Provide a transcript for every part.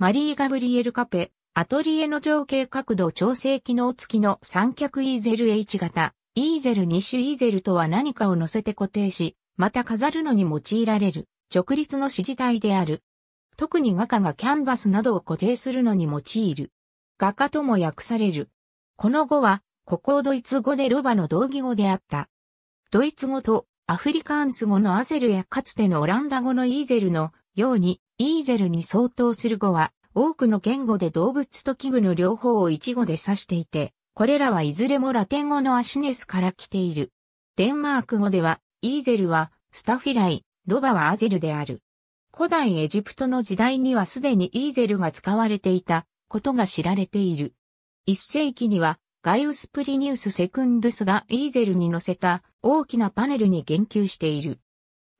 マリー・ガブリエル・カペ、アトリエの情景角度調整機能付きの三脚イーゼル H 型、イーゼル2種イーゼルとは何かを乗せて固定し、また飾るのに用いられる、直立の指示体である。特に画家がキャンバスなどを固定するのに用いる。画家とも訳される。この語は、ここドイツ語でロバの同義語であった。ドイツ語とアフリカンス語のアゼルやかつてのオランダ語のイーゼルのようにイーゼルに相当する語は、多くの言語で動物と器具の両方を一語で指していて、これらはいずれもラテン語のアシネスから来ている。デンマーク語では、イーゼルはスタフィライ、ロバはアゼルである。古代エジプトの時代にはすでにイーゼルが使われていたことが知られている。一世紀にはガイウス・プリニウス・セクンドゥスがイーゼルに乗せた大きなパネルに言及している。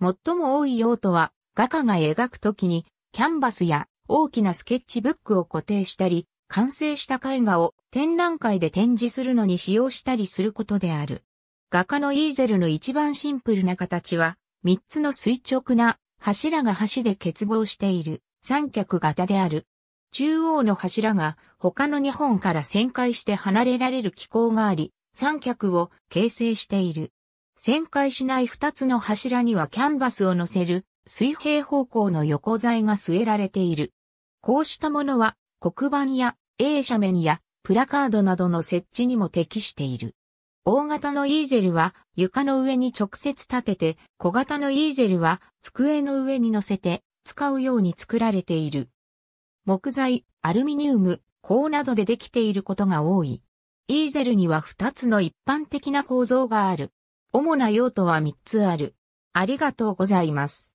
最も多い用途は画家が描くときに、キャンバスや大きなスケッチブックを固定したり、完成した絵画を展覧会で展示するのに使用したりすることである。画家のイーゼルの一番シンプルな形は、三つの垂直な柱が橋で結合している三脚型である。中央の柱が他の2本から旋回して離れられる機構があり、三脚を形成している。旋回しない2つの柱にはキャンバスを乗せる水平方向の横材が据えられている。こうしたものは黒板や A 斜面やプラカードなどの設置にも適している。大型のイーゼルは床の上に直接立てて、小型のイーゼルは机の上に乗せて使うように作られている。木材、アルミニウム、鋼などでできていることが多い。イーゼルには2つの一般的な構造がある。主な用途は3つある。ありがとうございます。